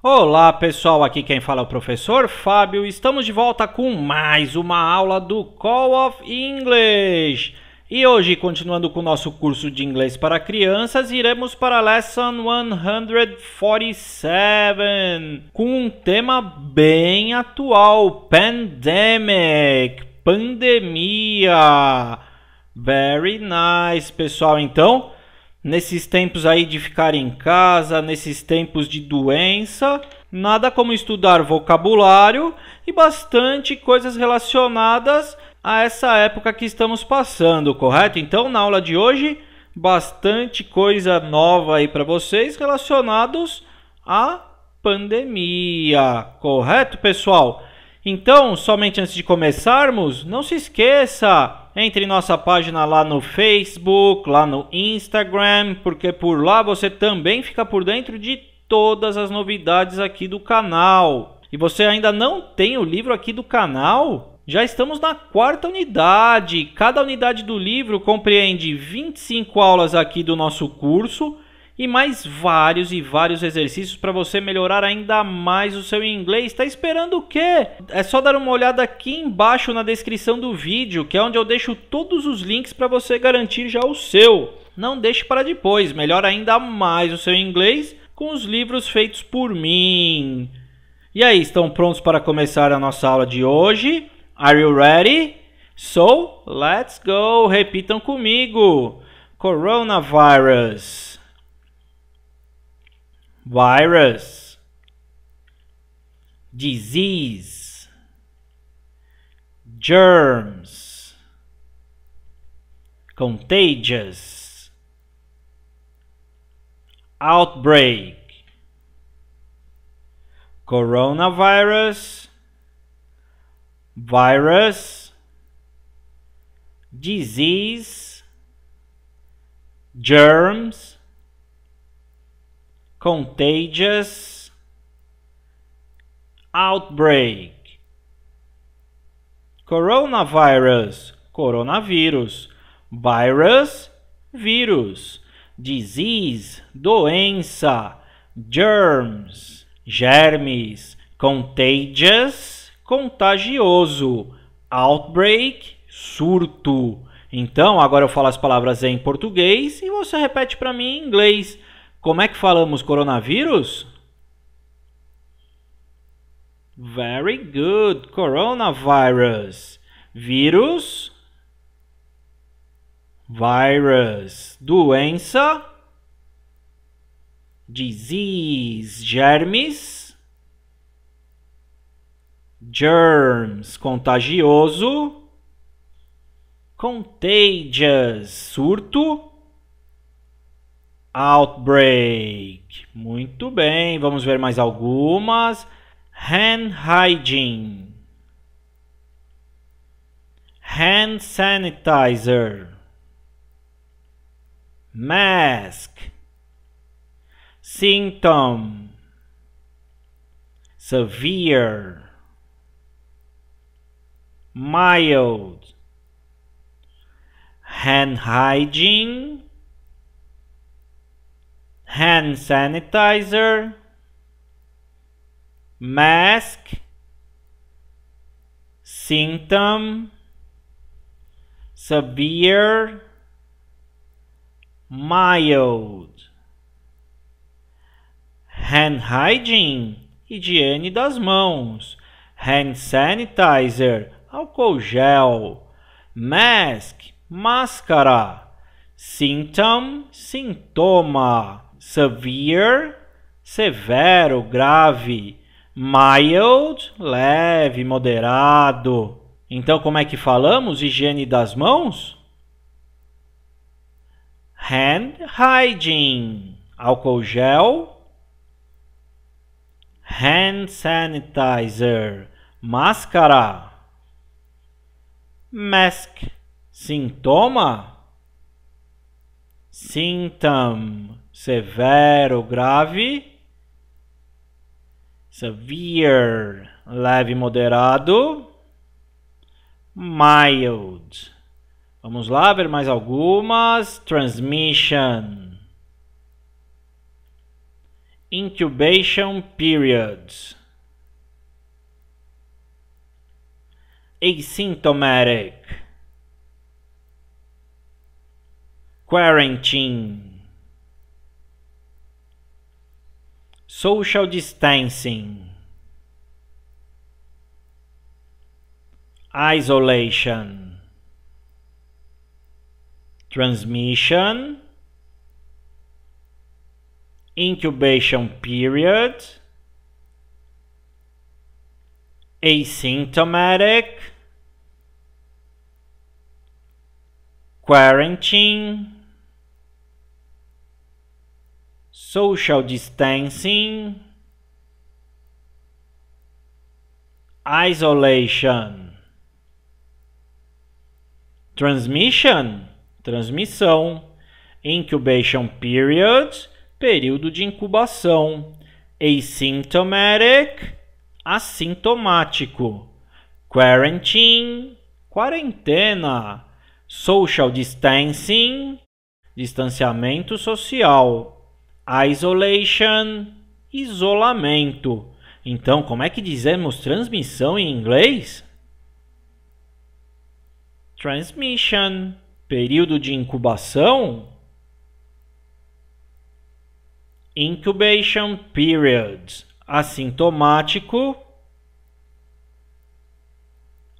Olá pessoal, aqui quem fala é o professor Fábio. Estamos de volta com mais uma aula do Call of English. E hoje, continuando com o nosso curso de inglês para crianças, iremos para a Lesson 147 com um tema bem atual: Pandemic, pandemia. Very nice, pessoal. Então nesses tempos aí de ficar em casa, nesses tempos de doença, nada como estudar vocabulário e bastante coisas relacionadas a essa época que estamos passando, correto? Então, na aula de hoje, bastante coisa nova aí para vocês relacionados à pandemia, correto, pessoal? Então, somente antes de começarmos, não se esqueça entre em nossa página lá no Facebook, lá no Instagram, porque por lá você também fica por dentro de todas as novidades aqui do canal. E você ainda não tem o livro aqui do canal? Já estamos na quarta unidade. Cada unidade do livro compreende 25 aulas aqui do nosso curso e mais vários e vários exercícios para você melhorar ainda mais o seu inglês. Está esperando o quê? É só dar uma olhada aqui embaixo na descrição do vídeo, que é onde eu deixo todos os links para você garantir já o seu. Não deixe para depois, melhora ainda mais o seu inglês com os livros feitos por mim. E aí, estão prontos para começar a nossa aula de hoje? Are you ready? So, let's go! Repitam comigo: Coronavirus. virus, disease, germs, contagious, outbreak, coronavirus, virus, disease, germs, contagious, outbreak. Coronavirus, coronavírus. Virus, vírus. Disease, doença. Germs, germes. Contagious, contagioso. Outbreak, surto. Então, agora eu falo as palavras em português e você repete para mim em inglês. Como é que falamos coronavírus? Very good. Coronavirus. Vírus. Virus. Doença. Disease. Germes. Germs. Contagioso. Contagious. Surto Outbreak. Muito bem, vamos ver mais algumas. Hand hygiene. Hand sanitizer. Mask. Symptom. Severe. Mild. Hand hygiene hand sanitizer, mask, symptom, severe, mild, hand hygiene, higiene das mãos, hand sanitizer, álcool gel, mask, máscara, symptom, sintoma severe, severo, grave, mild, leve, moderado. Então, como é que falamos higiene das mãos? Hand hygiene, álcool gel, hand sanitizer, máscara, mask, sintoma, symptom, severo, grave, severe, leve, moderado, mild. Vamos lá ver mais algumas. Transmission. Incubation period. Asymptomatic. Quarantine. social distancing, isolation, transmission, incubation period, asymptomatic, quarantine, social distancing, isolation, transmission, transmissão, incubation period, período de incubação, asymptomatic, assintomático, quarantine, quarentena, social distancing, distanciamento social, Isolation, isolamento. Então, como é que dizemos transmissão em inglês? Transmission, período de incubação. Incubation period, assintomático.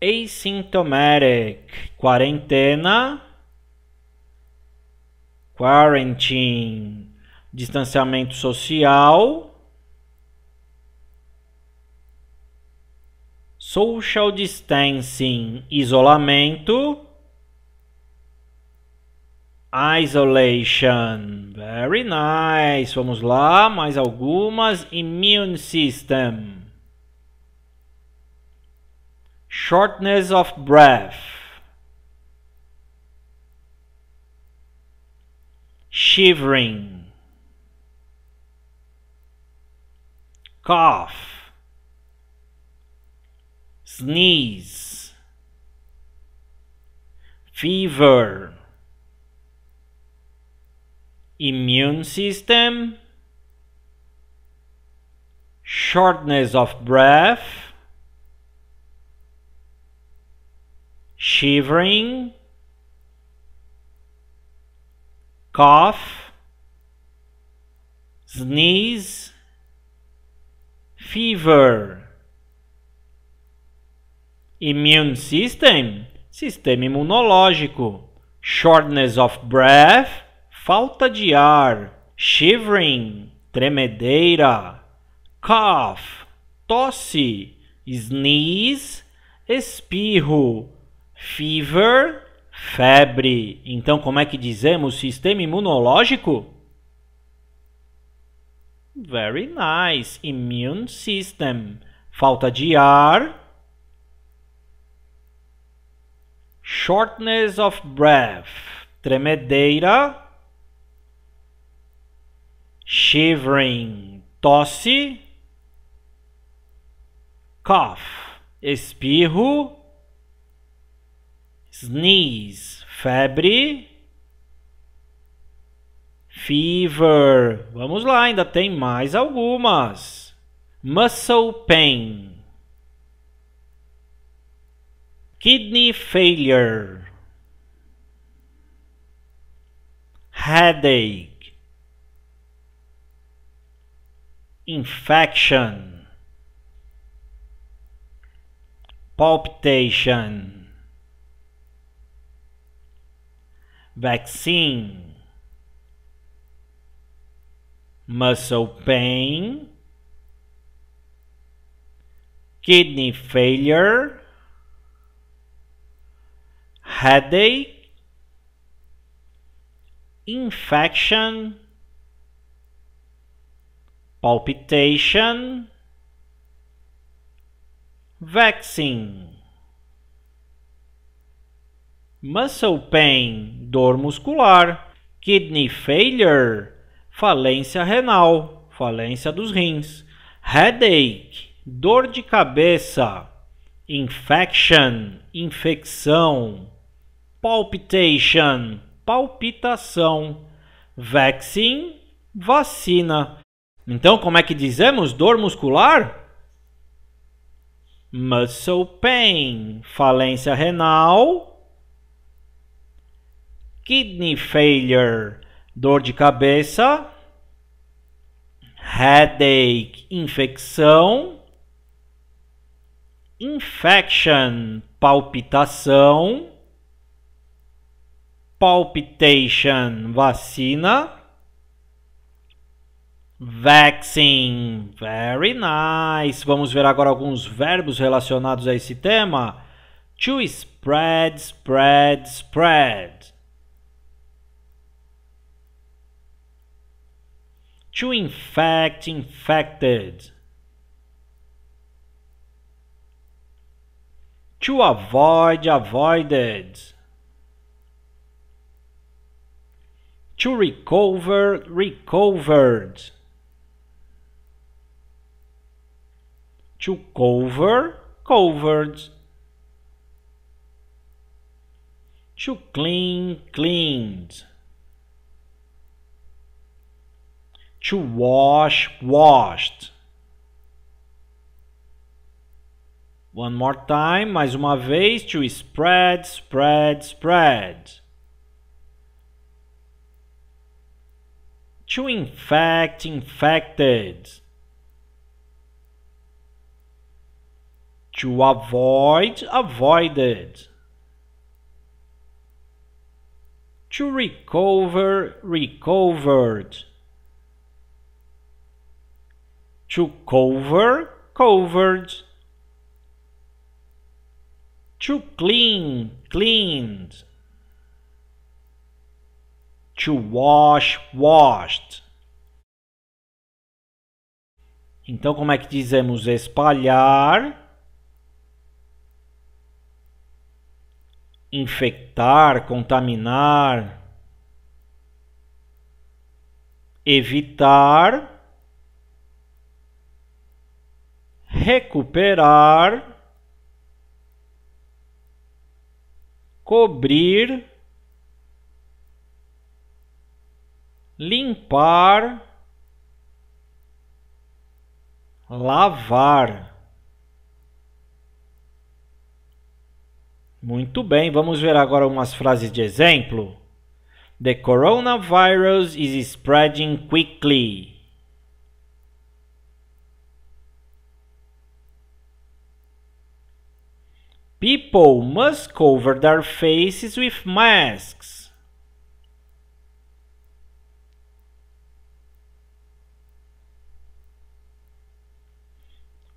Asymptomatic, quarentena. Quarantine, distanciamento social. Social distancing, isolamento. Isolation. Very nice. Vamos lá, mais algumas. Immune system. Shortness of breath. Shivering. cough, sneeze, fever, immune system, shortness of breath, shivering, cough, sneeze, fever. Immune system, sistema imunológico. Shortness of breath, falta de ar. Shivering, tremedeira. Cough, tosse. Sneeze, espirro. Fever, febre. Então, como é que dizemos sistema imunológico? Very nice. Immune system. Falta de ar. Shortness of breath. Tremedeira. Shivering. Tosse. Cough. Espirro. Sneeze. Febre Fever. Vamos lá, ainda tem mais algumas. Muscle pain. Kidney failure. Headache. Infection. Palpitation. Vaccine muscle pain, kidney failure, headache, infection, palpitation, vaccine. Muscle pain, dor muscular. Kidney failure, falência renal, falência dos rins, headache, dor de cabeça, infection, infecção, palpitation, palpitação, vaccine, vacina. Então, como é que dizemos dor muscular? Muscle pain, falência renal, kidney failure, dor de cabeça, headache, infecção, infection, palpitação, palpitation, vacina, vaccine, very nice. Vamos ver agora alguns verbos relacionados a esse tema. To spread, spread, spread. to infect infected. To avoid avoided. To recover recovered. To cover covered. To clean cleaned. to wash, washed. One more time, mais uma vez, to spread, spread, spread. To infect, infected. To avoid, avoided. To recover, recovered. To cover, covered. To clean, cleaned. To wash, washed. Então, como é que dizemos espalhar? Infectar, contaminar. Evitar recuperar, cobrir, limpar, lavar. Muito bem, vamos ver agora umas frases de exemplo. The coronavirus is spreading quickly. People must cover their faces with masks.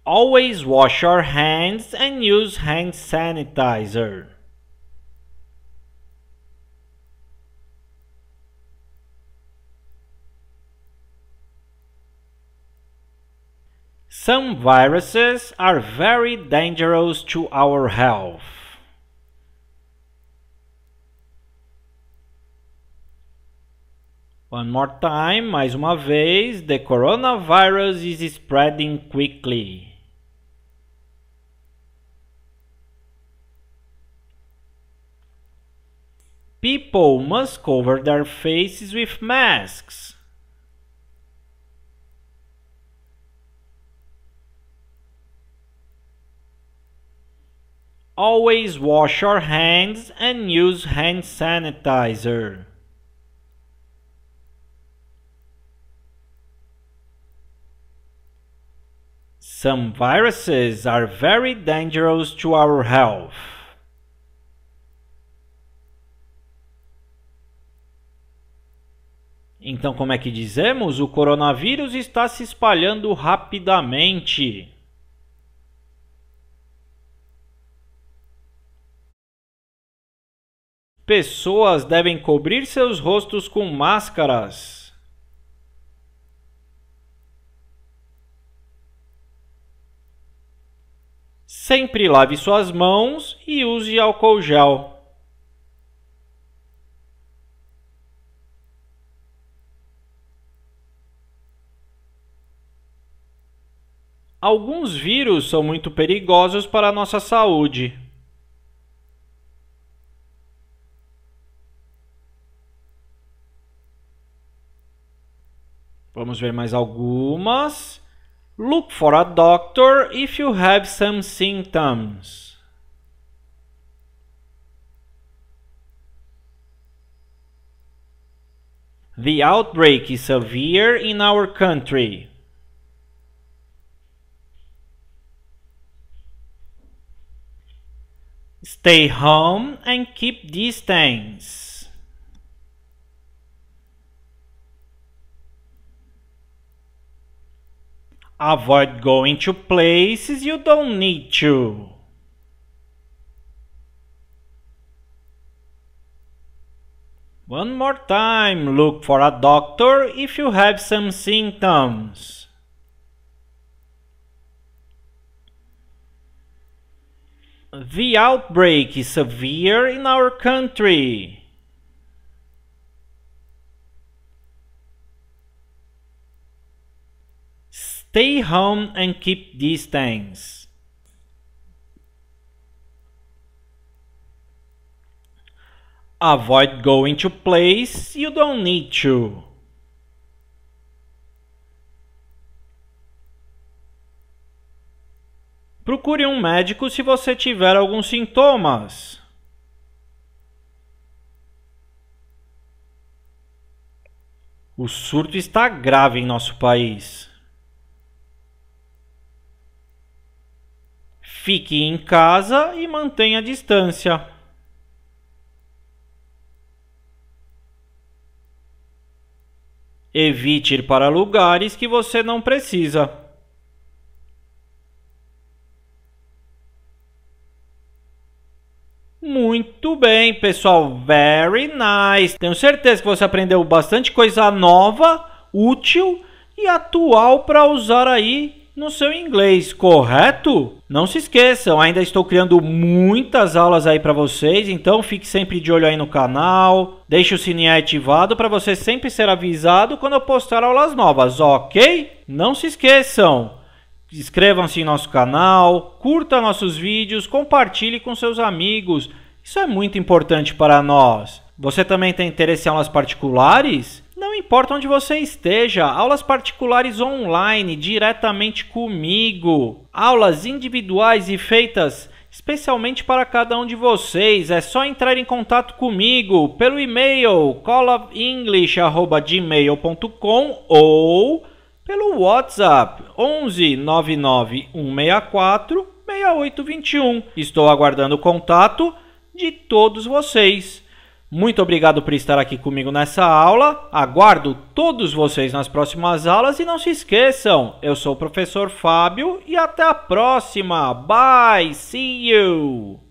Always wash your hands and use hand sanitizer. Some viruses are very dangerous to our health. One more time, mais uma vez, the coronavirus is spreading quickly. People must cover their faces with masks. Always wash your hands and use hand sanitizer. Some viruses are very dangerous to our health. Então, como é que dizemos? O coronavírus está se espalhando rapidamente. Pessoas devem cobrir seus rostos com máscaras. Sempre lave suas mãos e use álcool gel. Alguns vírus são muito perigosos para a nossa saúde. Vamos ver mais algumas. Look for a doctor if you have some symptoms. The outbreak is severe in our country. Stay home and keep distance. Avoid going to places you don't need to. One more time, look for a doctor if you have some symptoms. The outbreak is severe in our country. Stay home and keep distance. Avoid going to place you don't need to. Procure um médico se você tiver alguns sintomas. O surto está grave em nosso país. Fique em casa e mantenha a distância. Evite ir para lugares que você não precisa. Muito bem, pessoal. Very nice. Tenho certeza que você aprendeu bastante coisa nova, útil e atual para usar aí no seu inglês, correto? Não se esqueçam, ainda estou criando muitas aulas aí para vocês, então fique sempre de olho aí no canal, deixe o sininho ativado para você sempre ser avisado quando eu postar aulas novas, ok? Não se esqueçam, inscrevam-se em nosso canal, curta nossos vídeos, compartilhe com seus amigos, isso é muito importante para nós. Você também tem interesse em aulas particulares? Não importa onde você esteja, aulas particulares online diretamente comigo, aulas individuais e feitas especialmente para cada um de vocês. É só entrar em contato comigo pelo e-mail callofenglish@gmail.com ou pelo WhatsApp 11 99 6821. Estou aguardando o contato de todos vocês. Muito obrigado por estar aqui comigo nessa aula. Aguardo todos vocês nas próximas aulas e não se esqueçam, eu sou o professor Fábio e até a próxima. Bye, see you.